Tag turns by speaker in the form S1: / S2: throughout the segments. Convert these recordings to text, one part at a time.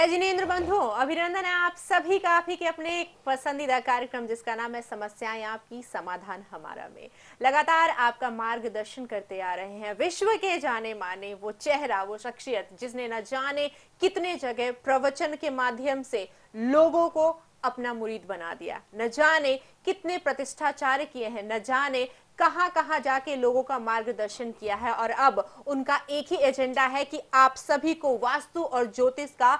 S1: जय जिनेन्द्र बंधु अभिनंदन है आप सभी का आप ही के अपने एक पसंदीदा कार्यक्रम जिसका नाम है समस्याएं आपकी समाधान हमारा में लगातार आपका मार्गदर्शन करते आ रहे हैं विश्व के जाने माने वो चेहरा वो शख्सियत जिसने न जाने कितने जगह प्रवचन के माध्यम से लोगों को अपना मुरीद बना दिया न जाने कितने प्रतिष्ठाचार्य किए हैं न जाने कहां कहां जाके लोगों का मार्गदर्शन किया है और अब उनका एक ही एजेंडा है कि आप सभी को वास्तु और ज्योतिष का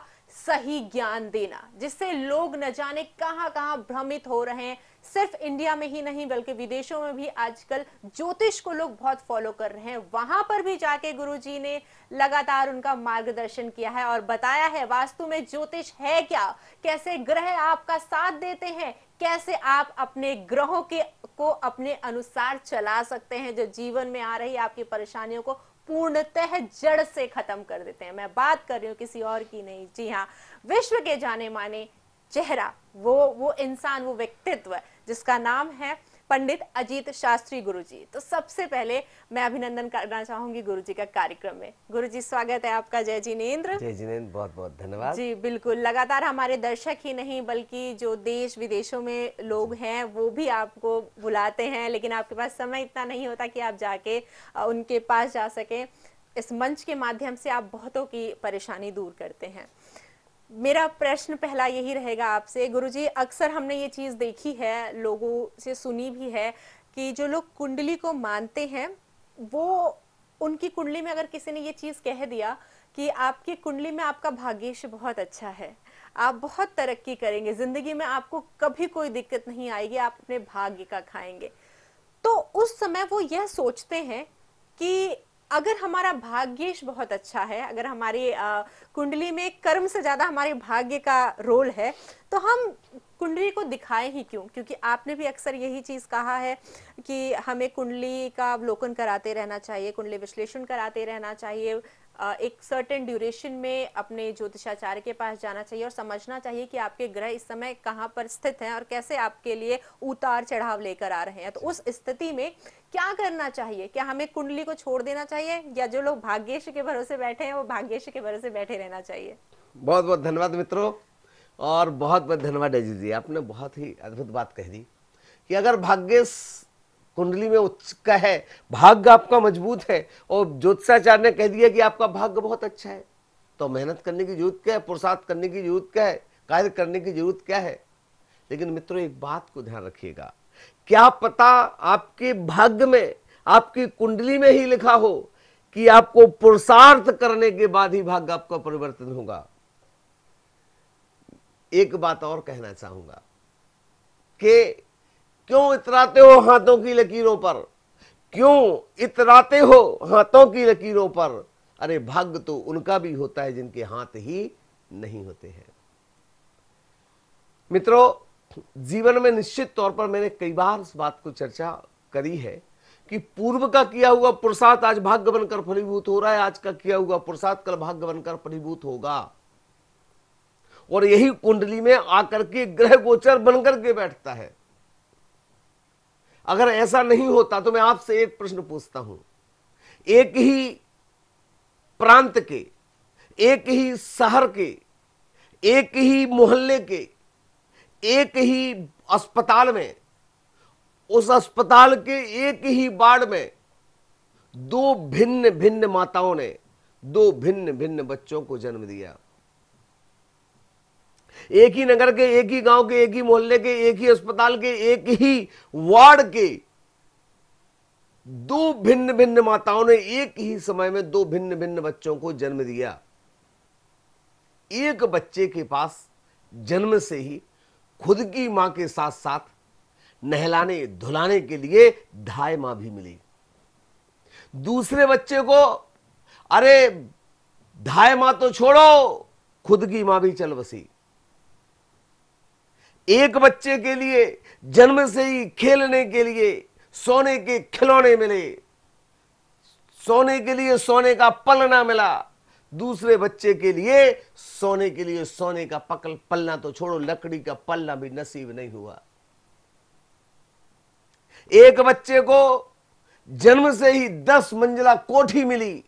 S1: सही ज्ञान देना जिससे लोग न जाने कहां कहां भ्रमित हो रहे हैं सिर्फ इंडिया में ही नहीं बल्कि विदेशों में भी आजकल ज्योतिष को लोग बहुत फॉलो कर रहे हैं वहां पर भी जाके गुरुजी ने लगातार उनका मार्गदर्शन किया है और बताया है वास्तु में ज्योतिष है क्या कैसे ग्रह आपका साथ देते हैं कैसे आप अपने ग्रहों के को अपने अनुसार चला सकते हैं जो जीवन में आ रही आपकी परेशानियों को पूर्णतः जड़ से खत्म कर देते हैं मैं बात कर रही हूँ किसी और की नहीं जी हाँ विश्व के जाने माने चेहरा वो वो इंसान वो व्यक्तित्व जिसका नाम है पंडित अजीत शास्त्री गुरुजी तो सबसे पहले मैं अभिनंदन करना चाहूंगी गुरुजी का कार्यक्रम में गुरुजी स्वागत है आपका जय जिनेन्द्र
S2: जय जिनेन्द्र बहुत बहुत धन्यवाद जी
S1: बिल्कुल लगातार हमारे दर्शक ही नहीं बल्कि जो देश विदेशों में लोग हैं वो भी आपको बुलाते हैं लेकिन आपके पास समय इतना नहीं होता कि आप जाके उनके पास जा सके इस मंच के माध्यम से आप बहुतों की परेशानी दूर करते हैं मेरा प्रश्न पहला यही रहेगा आपसे गुरुजी अक्सर हमने ये चीज़ देखी है लोगों से सुनी भी है कि जो लोग कुंडली को मानते हैं वो उनकी कुंडली में अगर किसी ने ये चीज़ कह दिया कि आपकी कुंडली में आपका भाग्यश बहुत अच्छा है आप बहुत तरक्की करेंगे ज़िंदगी में आपको कभी कोई दिक्कत नहीं आएगी आप अपने भाग्य का खाएंगे तो उस समय वो यह सोचते हैं कि अगर हमारा भाग्येश बहुत अच्छा है अगर हमारी कुंडली में कर्म से ज़्यादा हमारे भाग्य का रोल है तो हम कुंडली को दिखाए ही क्यों क्योंकि आपने भी अक्सर यही चीज़ कहा है कि हमें कुंडली का अवलोकन कराते रहना चाहिए कुंडली विश्लेषण कराते रहना चाहिए एक सर्टेन ड्यूरेशन में अपने ज्योतिषाचार्य के पास जाना चाहिए और समझना चाहिए कि आपके ग्रह इस समय कहाँ पर स्थित हैं और कैसे आपके लिए उतार चढ़ाव लेकर आ रहे हैं तो उस स्थिति में क्या करना चाहिए क्या हमें कुंडली को छोड़ देना चाहिए या जो लोग भाग्यश के भरोसे बैठे हैं वो भाग्यश के भरोसे बैठे रहना चाहिए
S2: बहुत बहुत धन्यवाद मित्रों और बहुत बहुत धन्यवाद अजय जी आपने बहुत ही अद्भुत बात कह दी कि अगर भाग्यश कुंडली में उत्सुक है भाग्य आपका मजबूत है और ज्योतिषाचार्य ने कह दिया कि आपका भाग्य बहुत अच्छा है तो मेहनत करने की जरूरत क्या है पुरुषार्थ करने की जरूरत क्या है कार्य करने की जरूरत क्या है लेकिन मित्रों एक बात को ध्यान रखिएगा क्या पता आपके भाग्य में आपकी कुंडली में ही लिखा हो कि आपको पुरुषार्थ करने के बाद ही भाग्य आपका परिवर्तन होगा एक बात और कहना चाहूंगा कि क्यों इतराते हो हाथों की लकीरों पर क्यों इतराते हो हाथों की लकीरों पर अरे भाग्य तो उनका भी होता है जिनके हाथ ही नहीं होते हैं मित्रों जीवन में निश्चित तौर पर मैंने कई बार इस बात को चर्चा करी है कि पूर्व का किया हुआ पुरुषार्थ आज भाग्य बनकर फलीभूत हो रहा है आज का किया हुआ पुरुषार्थ कल भाग्य बनकर फलीभूत होगा और यही कुंडली में आकर के ग्रह गोचर बनकर के बैठता है अगर ऐसा नहीं होता तो मैं आपसे एक प्रश्न पूछता हूं एक ही प्रांत के एक ही शहर के एक ही मोहल्ले के एक ही अस्पताल में उस अस्पताल के एक ही वार्ड में दो भिन्न भिन्न माताओं ने दो भिन्न भिन्न बच्चों को जन्म दिया एक ही नगर के एक ही गांव के एक ही मोहल्ले के एक ही अस्पताल के एक ही वार्ड के दो भिन्न भिन्न माताओं ने एक ही समय में दो भिन्न भिन्न बच्चों को जन्म दिया एक बच्चे के पास जन्म से ही खुद की मां के साथ साथ नहलाने धुलाने के लिए धाय मां भी मिली दूसरे बच्चे को अरे धाय मां तो छोड़ो खुद की मां भी चल बसी एक बच्चे के लिए जन्म से ही खेलने के लिए सोने के खिलौने मिले सोने के लिए सोने का पलना मिला दूसरे बच्चे के लिए सोने के लिए सोने का पकल पलना तो छोड़ो लकड़ी का पलना भी नसीब नहीं हुआ एक बच्चे को जन्म से ही दस मंजिला कोठी मिली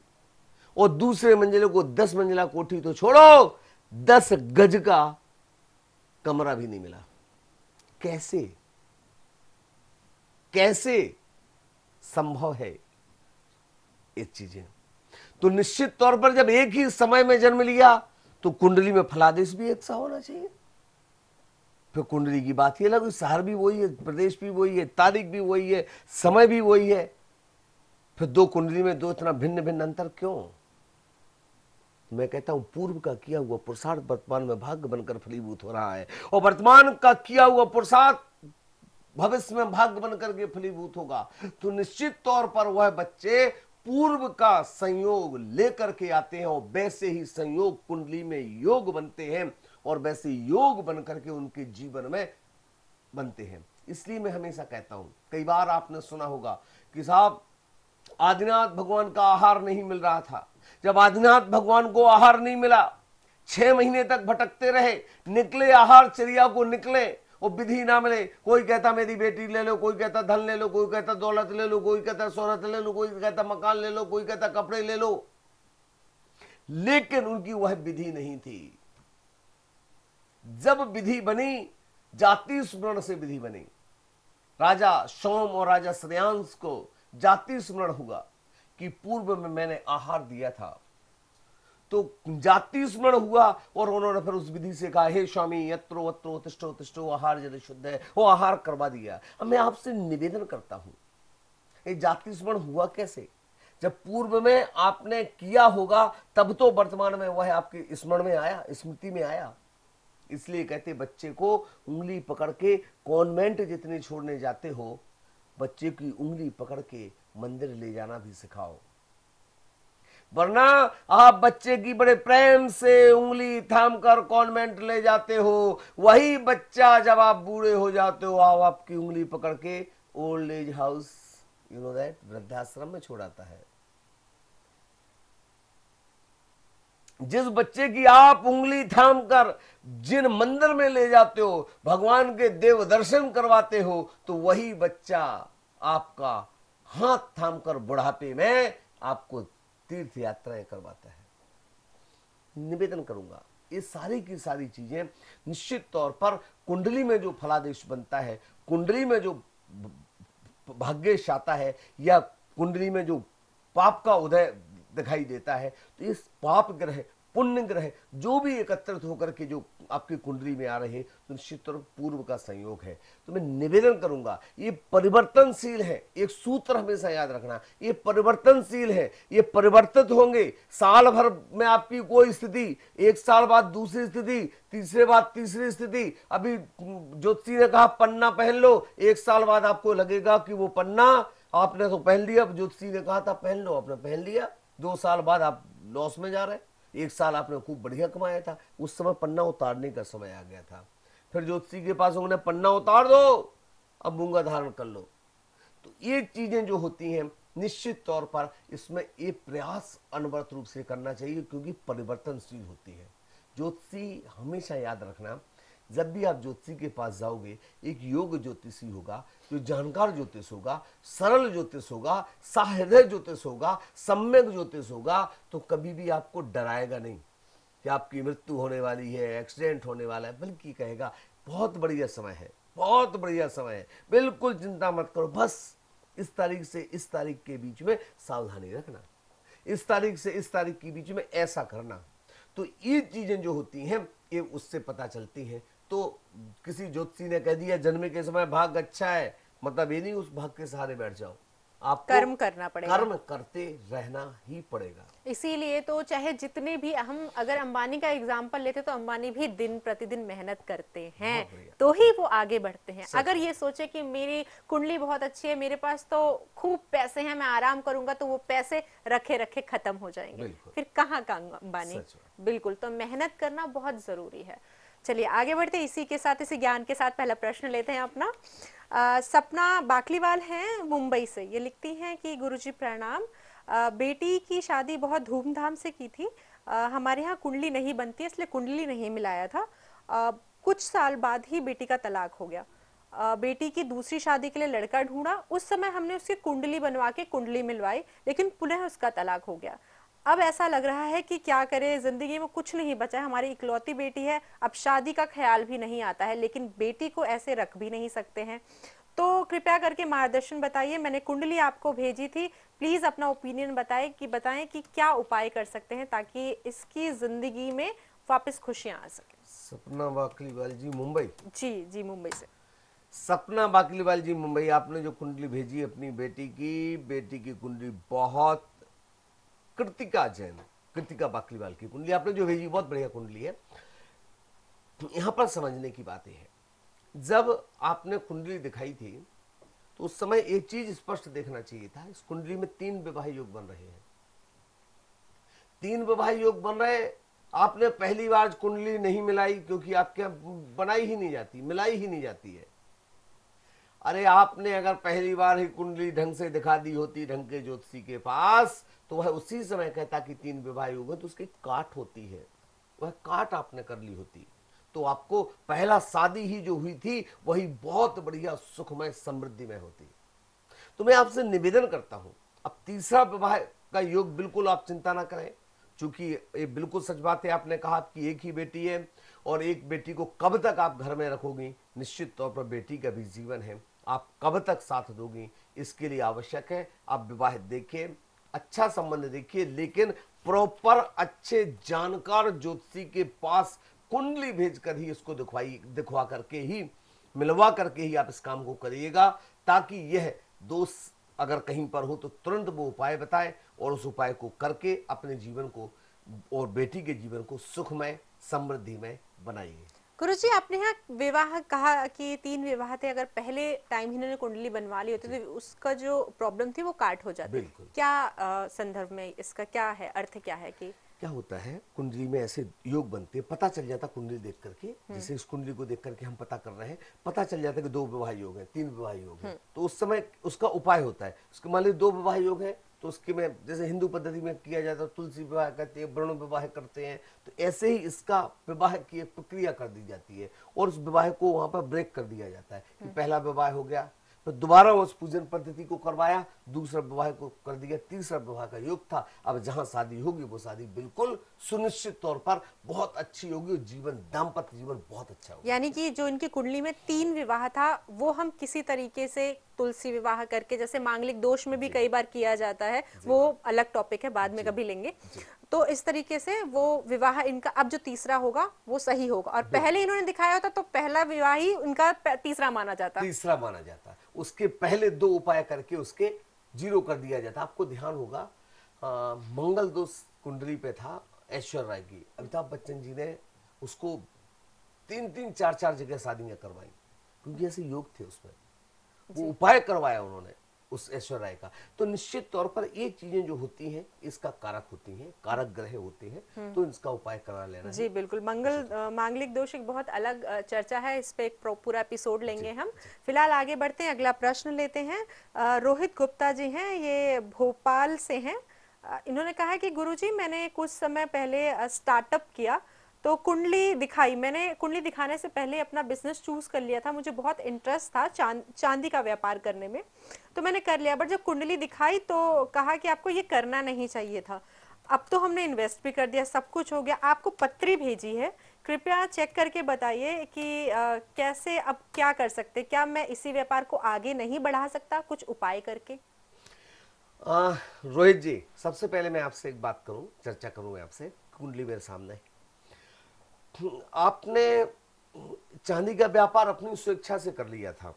S2: और दूसरे मंजिले को दस मंजिला कोठी तो छोड़ो दस गज का कमरा भी नहीं मिला कैसे कैसे संभव है ये चीजें तो निश्चित तौर पर जब एक ही समय में जन्म लिया तो कुंडली में फलादेश भी एक सा होना चाहिए फिर कुंडली की बात ही अलग शहर भी वही है प्रदेश भी वही है तारीख भी वही है समय भी वही है फिर दो कुंडली में दो इतना भिन्न भिन्न अंतर क्यों मैं कहता हूं पूर्व का किया हुआ पुरुषार्थ वर्तमान में भाग्य बनकर फलीभूत हो रहा है और वर्तमान का किया हुआ पुरुषार्थ भविष्य में भाग्य बनकर के फलीभूत होगा तो निश्चित तौर पर वह बच्चे पूर्व का संयोग लेकर के आते हैं और वैसे ही संयोग कुंडली में योग बनते हैं और वैसे योग बनकर के उनके जीवन में बनते हैं इसलिए मैं हमेशा कहता हूं कई बार आपने सुना होगा कि साहब आदिनाथ भगवान का आहार नहीं मिल रहा था जब आदिनाथ भगवान को आहार नहीं मिला छह महीने तक भटकते रहे निकले आहार चिड़िया को निकले और विधि ना मिले कोई कहता मेरी बेटी ले लो कोई कहता धन ले लो कोई कहता दौलत ले लो कोई कहता सोहरत ले लो कोई कहता मकान ले लो कोई कहता कपड़े ले लो लेकिन उनकी वह विधि नहीं थी जब विधि बनी जाति स्मरण से विधि बनी राजा सोम और राजा श्रेयांश को जाति स्मरण हुआ कि पूर्व में मैंने आहार दिया था तो जाति स्मरण हुआ और उन्होंने फिर उस विधि से कहा हे स्वामी यत्रो वत्रो तिष्ठो तिष्ठो आहार यदि शुद्ध है वो आहार करवा दिया अब मैं आपसे निवेदन करता हूं ये जाति स्मरण हुआ कैसे जब पूर्व में आपने किया होगा तब तो वर्तमान में वह आपके स्मरण में आया स्मृति में आया इसलिए कहते बच्चे को उंगली पकड़ के कॉन्वेंट जितने छोड़ने जाते हो बच्चे की उंगली पकड़ के मंदिर ले जाना भी सिखाओ वरना आप बच्चे की बड़े प्रेम से उंगली थाम कर कॉन्वेंट ले जाते हो वही बच्चा जब आप बूढ़े हो जाते हो आओ आपकी उंगली पकड़ के old age house you know that वृद्धाश्रम में छोड़ाता है जिस बच्चे की आप उंगली थाम कर जिन मंदिर में ले जाते हो भगवान के देव दर्शन करवाते हो तो वही बच्चा आपका हाथ थाम कर बुढ़ापे में आपको तीर्थ यात्राएं करवाता है निवेदन करूंगा ये सारी की सारी चीजें निश्चित तौर पर कुंडली में जो फलादेश बनता है कुंडली में जो भाग्यश आता है या कुंडली में जो पाप का उदय दिखाई देता है तो इस पाप ग्रह पुण्य ग्रह जो भी एकत्रित होकर के जो आपकी कुंडली में आ रहे हैं तो निश्चित तौर पूर्व का संयोग है तो मैं निवेदन करूंगा ये परिवर्तनशील है एक सूत्र हमेशा याद रखना ये परिवर्तनशील है ये परिवर्तित होंगे साल भर में आपकी कोई स्थिति एक साल बाद दूसरी स्थिति तीसरे बाद तीसरी स्थिति अभी ज्योतिषी ने कहा पन्ना पहन लो एक साल बाद आपको लगेगा कि वो पन्ना आपने तो पहन लिया ज्योतिषी ने कहा था पहन लो आपने पहन लिया दो साल बाद आप लॉस में जा रहे हैं एक साल आपने खूब बढ़िया कमाया था उस समय पन्ना उतारने का समय आ गया था फिर ज्योतिषी के पास उन्हें पन्ना उतार दो अब मूंगा धारण कर लो तो ये चीजें जो होती हैं निश्चित तौर पर इसमें ये प्रयास अनवरत रूप से करना चाहिए क्योंकि परिवर्तनशील होती है ज्योतिषी हमेशा याद रखना जब भी आप ज्योतिषी के पास जाओगे एक योग ज्योतिषी होगा जो जानकार ज्योतिष होगा सरल ज्योतिष होगा साहृदय ज्योतिष होगा सम्यक ज्योतिष होगा तो कभी भी आपको डराएगा नहीं कि आपकी मृत्यु होने वाली है एक्सीडेंट होने वाला है बल्कि कहेगा बहुत बढ़िया समय है बहुत बढ़िया समय है बिल्कुल चिंता मत करो बस इस तारीख से इस तारीख के बीच में सावधानी रखना इस तारीख से इस तारीख के बीच में ऐसा करना तो ये चीज़ें जो होती हैं ये उससे पता चलती हैं तो किसी ज्योतिषी ने कह दिया जन्म के समय भाग अच्छा है मतलब ये नहीं उस भाग के सहारे बैठ जाओ आप
S1: कर्म करना पड़ेगा कर्म
S2: करते रहना
S1: ही पड़ेगा इसीलिए तो चाहे जितने भी हम अगर अंबानी का एग्जाम्पल लेते तो अंबानी भी दिन प्रतिदिन मेहनत करते हैं तो ही वो आगे बढ़ते हैं अगर ये सोचे कि मेरी कुंडली बहुत अच्छी है मेरे पास तो खूब पैसे हैं मैं आराम करूंगा तो वो पैसे रखे रखे खत्म हो जाएंगे फिर कहाँ का अंबानी बिल्कुल तो मेहनत करना बहुत जरूरी है चलिए आगे बढ़ते हैं इसी के साथ इसी ज्ञान के साथ पहला प्रश्न लेते हैं अपना आ, सपना बाकलीवाल हैं मुंबई से ये लिखती हैं कि गुरुजी प्रणाम आ, बेटी की शादी बहुत धूमधाम से की थी आ, हमारे यहाँ कुंडली नहीं बनती इसलिए कुंडली नहीं मिलाया था आ, कुछ साल बाद ही बेटी का तलाक हो गया आ, बेटी की दूसरी शादी के लिए लड़का ढूंढा उस समय हमने उसकी कुंडली बनवा के कुंडली मिलवाई लेकिन पुनः उसका तलाक हो गया अब ऐसा लग रहा है कि क्या करें जिंदगी में कुछ नहीं बचा है हमारी इकलौती बेटी है अब शादी का ख्याल भी नहीं आता है लेकिन बेटी को ऐसे रख भी नहीं सकते हैं तो कृपया करके मार्गदर्शन बताइए मैंने कुंडली आपको भेजी थी प्लीज़ अपना ओपिनियन बताएं कि बताएं कि क्या उपाय कर सकते हैं ताकि इसकी ज़िंदगी में वापस खुशियां आ सके
S2: सपना बाकलीवाल जी मुंबई जी जी मुंबई से सपना बाखलीवाल जी मुंबई आपने जो कुंडली भेजी अपनी बेटी की बेटी की कुंडली बहुत कृतिका जैन कृतिका बाकलीवाल की कुंडली आपने जो भेजी बहुत बढ़िया कुंडली है यहां पर समझने की बात है जब आपने कुंडली दिखाई थी तो उस समय एक चीज स्पष्ट देखना चाहिए था इस कुंडली में तीन विवाह योग बन रहे हैं तीन विवाह योग बन रहे आपने पहली बार कुंडली नहीं मिलाई क्योंकि आपके बनाई ही नहीं जाती मिलाई ही नहीं जाती है अरे आपने अगर पहली बार ही कुंडली ढंग से दिखा दी होती ढंग के ज्योतिषी के पास तो वह उसी समय कहता कि तीन विवाह युग तो उसकी काट होती है वह काट आपने कर ली होती तो आपको पहला शादी ही जो हुई थी वही बहुत बढ़िया सुखमय समृद्धि में होती तो मैं आपसे निवेदन करता हूं अब तीसरा विवाह का योग बिल्कुल आप चिंता ना करें चूंकि ये बिल्कुल सच बात है आपने कहा कि एक ही बेटी है और एक बेटी को कब तक आप घर में रखोगी निश्चित तौर पर बेटी का भी जीवन है आप कब तक साथ दोगी इसके लिए आवश्यक है आप विवाह देखें अच्छा संबंध देखिए लेकिन प्रॉपर अच्छे जानकार ज्योतिषी के पास कुंडली भेजकर ही इसको दिखवाई दिखवा करके ही मिलवा करके ही आप इस काम को करिएगा ताकि यह दोष अगर कहीं पर हो तो तुरंत वो उपाय बताए और उस उपाय को करके अपने जीवन को और बेटी के जीवन को सुखमय समृद्धिमय बनाइए
S1: गुरु जी आपने यहाँ विवाह कहा कि तीन विवाह थे अगर पहले टाइम इन्होंने कुंडली बनवा ली होती तो उसका जो प्रॉब्लम थी वो काट हो जाती क्या संदर्भ में इसका क्या है अर्थ क्या है कि
S2: क्या होता है कुंडली में ऐसे योग बनते हैं पता चल जाता कुंडली देख करके हम्म। जैसे इस कुंडली को देख करके हम पता कर रहे हैं पता चल जाता है कि दो विवाह योग है तीन विवाह योग है हम्म। तो उस समय उसका उपाय होता है उसके मान लीजिए दो विवाह योग है तो उसके में जैसे हिंदू पद्धति में किया जाता है तो तुलसी विवाह करते हैं वरुण विवाह करते हैं तो ऐसे ही इसका विवाह की एक प्रक्रिया कर दी जाती है और उस विवाह को वहाँ पर ब्रेक कर दिया जाता है कि हम्म। पहला विवाह हो गया तो दोबारा उस पूजन पद्धति को करवाया दूसरा विवाह को कर दिया तीसरा विवाह का योग था अब जहां शादी होगी वो शादी बिल्कुल सुनिश्चित तौर पर बहुत अच्छी होगी और जीवन दाम्पत्य जीवन बहुत अच्छा होगा
S1: यानी कि जो इनकी कुंडली में तीन विवाह था वो हम किसी तरीके से तुलसी विवाह करके जैसे मांगलिक दोष में भी कई बार किया जाता है वो अलग टॉपिक है बाद में कभी लेंगे तो इस तरीके से वो विवाह इनका अब जो तीसरा होगा वो सही होगा और पहले इन्होंने दिखाया होता तो पहला विवाह ही उनका तीसरा माना जाता तीसरा
S2: माना जाता उसके पहले दो उपाय करके उसके जीरो कर दिया जाता आपको ध्यान होगा आ, मंगल दोष कुंडली पे था ऐश्वर्य राय की अमिताभ बच्चन जी ने उसको तीन तीन चार चार जगह शादियां करवाई क्योंकि ऐसे योग थे उसमें वो उपाय करवाया उन्होंने उस ऐश्वर्य का तो निश्चित तौर पर ये चीजें जो होती हैं इसका कारक होती हैं कारक ग्रह होते हैं हम्म। तो इसका उपाय करा लेना
S1: जी बिल्कुल मंगल तो- मांगलिक दोष एक बहुत अलग चर्चा है इस पे एक पूरा एपिसोड लेंगे हम फिलहाल आगे बढ़ते हैं अगला प्रश्न लेते हैं रोहित गुप्ता जी हैं ये भोपाल से हैं इन्होंने कहा है कि गुरुजी मैंने कुछ समय पहले स्टार्टअप किया तो कुंडली दिखाई मैंने कुंडली दिखाने से पहले अपना बिजनेस चूज कर लिया था मुझे बहुत इंटरेस्ट था चांद चांदी का व्यापार करने में तो मैंने कर लिया बट जब कुंडली दिखाई तो कहा कि आपको ये करना नहीं चाहिए था अब तो हमने इन्वेस्ट भी कर दिया सब कुछ हो गया आपको पत्री भेजी है कृपया चेक करके बताइए कि आ, कैसे अब क्या कर सकते क्या मैं इसी व्यापार को आगे नहीं बढ़ा सकता कुछ उपाय करके
S2: रोहित जी सबसे पहले मैं आपसे एक बात करूं चर्चा करूं आपसे कुंडली मेरे सामने है आपने चांदी का व्यापार अपनी स्वेच्छा से कर लिया था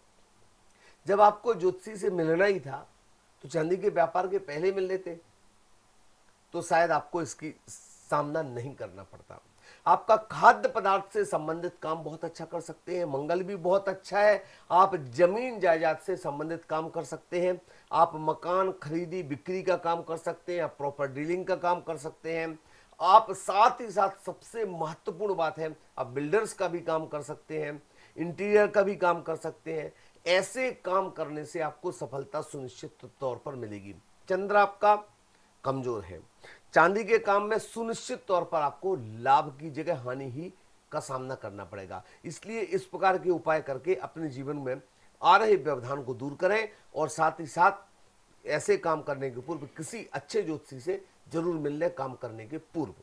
S2: जब आपको ज्योतिषी से मिलना ही था तो चांदी के व्यापार के पहले मिल लेते तो शायद आपको इसकी सामना नहीं करना पड़ता आपका खाद्य पदार्थ से संबंधित काम बहुत अच्छा कर सकते हैं मंगल भी बहुत अच्छा है आप जमीन जायदाद से संबंधित काम कर सकते हैं आप मकान खरीदी बिक्री का काम कर सकते हैं आप प्रॉपर डीलिंग का काम कर सकते हैं आप साथ ही साथ सबसे महत्वपूर्ण बात है आप बिल्डर्स का भी काम कर सकते हैं इंटीरियर का भी काम कर सकते हैं ऐसे काम करने से आपको सफलता सुनिश्चित तौर पर मिलेगी चंद्र आपका कमजोर है चांदी के काम में सुनिश्चित तौर पर आपको लाभ की जगह हानि ही का सामना करना पड़ेगा इसलिए इस प्रकार के उपाय करके अपने जीवन में आ रहे व्यवधान को दूर करें और साथ ही साथ ऐसे काम करने के पूर्व किसी अच्छे ज्योतिषी से जरूर मिलने काम करने के पूर्व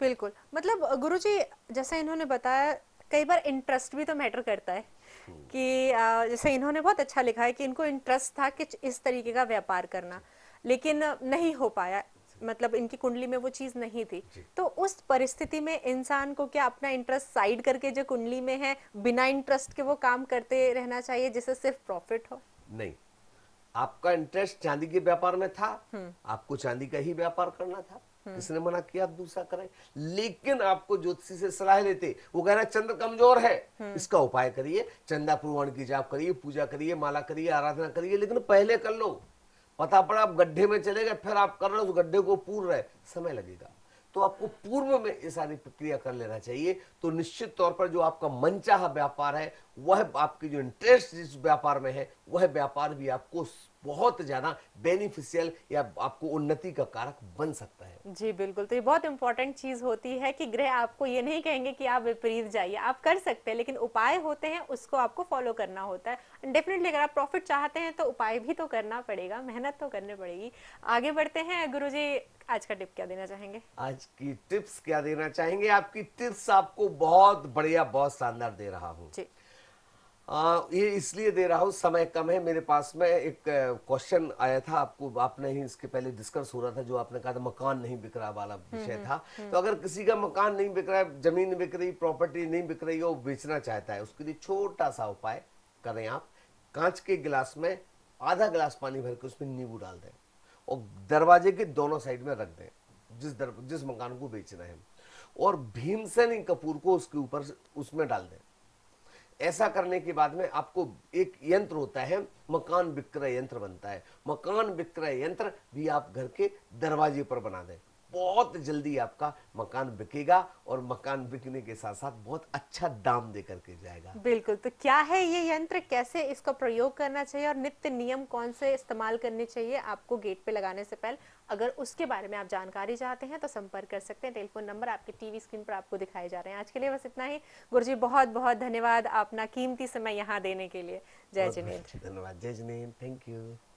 S1: बिल्कुल मतलब गुरु जी जैसा इन्होंने बताया कई बार इंटरेस्ट भी तो मैटर करता है हम्म। कि जैसे इन्होंने बहुत अच्छा लिखा है कि इनको इंटरेस्ट था कि इस तरीके का व्यापार करना लेकिन नहीं हो पाया मतलब इनकी कुंडली में वो चीज नहीं थी तो उस परिस्थिति में इंसान को क्या अपना इंटरेस्ट साइड करके जो कुंडली में है बिना इंटरेस्ट के वो काम करते रहना चाहिए जिससे सिर्फ प्रॉफिट हो
S2: नहीं आपका इंटरेस्ट चांदी के व्यापार में था आपको चांदी का ही व्यापार करना था किसने मना किया आप दूसरा करें लेकिन आपको ज्योतिषी से सलाह लेते वो कहना चंद्र कमजोर है इसका उपाय करिए चंदा पुरवाण की जाप करिए पूजा करिए माला करिए आराधना करिए लेकिन पहले कर लो पता पड़ा आप गड्ढे में चले गए फिर आप कर रहे हो उस गड्ढे को पूर रहे समय लगेगा तो आपको पूर्व में ये सारी प्रक्रिया कर लेना चाहिए तो निश्चित तौर पर जो आपका मनचाहा व्यापार है वह आपकी जो इंटरेस्ट जिस व्यापार में है वह व्यापार भी आपको बहुत ज्यादा बेनिफिशियल या आपको उन्नति का कारक बन
S1: सकता है जी बिल्कुल तो ये बहुत इंपॉर्टेंट चीज होती है कि ग्रह आपको ये नहीं कहेंगे कि आप विपरीत जाइए आप कर सकते हैं लेकिन उपाय होते हैं उसको आपको फॉलो करना होता है डेफिनेटली अगर आप प्रॉफिट चाहते हैं तो उपाय भी तो करना पड़ेगा मेहनत तो करनी पड़ेगी आगे बढ़ते हैं गुरु जी आज का टिप क्या देना चाहेंगे
S2: आज की टिप्स क्या देना चाहेंगे आपकी टिप्स आपको बहुत बढ़िया बहुत शानदार दे रहा हूँ जी आ, ये इसलिए दे रहा हूँ समय कम है मेरे पास में एक क्वेश्चन आया था आपको आपने ही इसके पहले डिस्कस हो रहा था जो आपने कहा था मकान नहीं बिक रहा वाला हम्म, विषय हम्म, था हम्म। तो अगर किसी का मकान नहीं बिक रहा है जमीन बिक रही प्रॉपर्टी नहीं बिक रही है वो बेचना चाहता है उसके लिए छोटा सा उपाय करें आप कांच के गिलास में आधा गिलास पानी भर के उसमें नींबू डाल दें और दरवाजे के दोनों साइड में रख दें जिस दर जिस मकान को बेचना है और भीमसेन कपूर को उसके ऊपर उसमें डाल दें ऐसा करने के बाद में आपको एक यंत्र होता है मकान विक्रय यंत्र बनता है मकान विक्रय यंत्र भी आप घर के दरवाजे पर बना दें बहुत जल्दी आपका मकान बिकेगा और मकान बिकने के साथ साथ बहुत अच्छा दाम दे करके जाएगा
S1: बिल्कुल तो क्या है ये यंत्र कैसे इसका प्रयोग करना चाहिए और नित्य नियम कौन से इस्तेमाल करने चाहिए आपको गेट पे लगाने से पहले अगर उसके बारे में आप जानकारी चाहते हैं तो संपर्क कर सकते हैं टेलीफोन नंबर आपके टीवी स्क्रीन पर आपको दिखाए जा रहे हैं आज के लिए बस इतना ही गुरु जी बहुत बहुत धन्यवाद अपना कीमती समय यहाँ देने के लिए जय जिनेन्द्र
S2: धन्यवाद जय जिनेन्द्र थैंक यू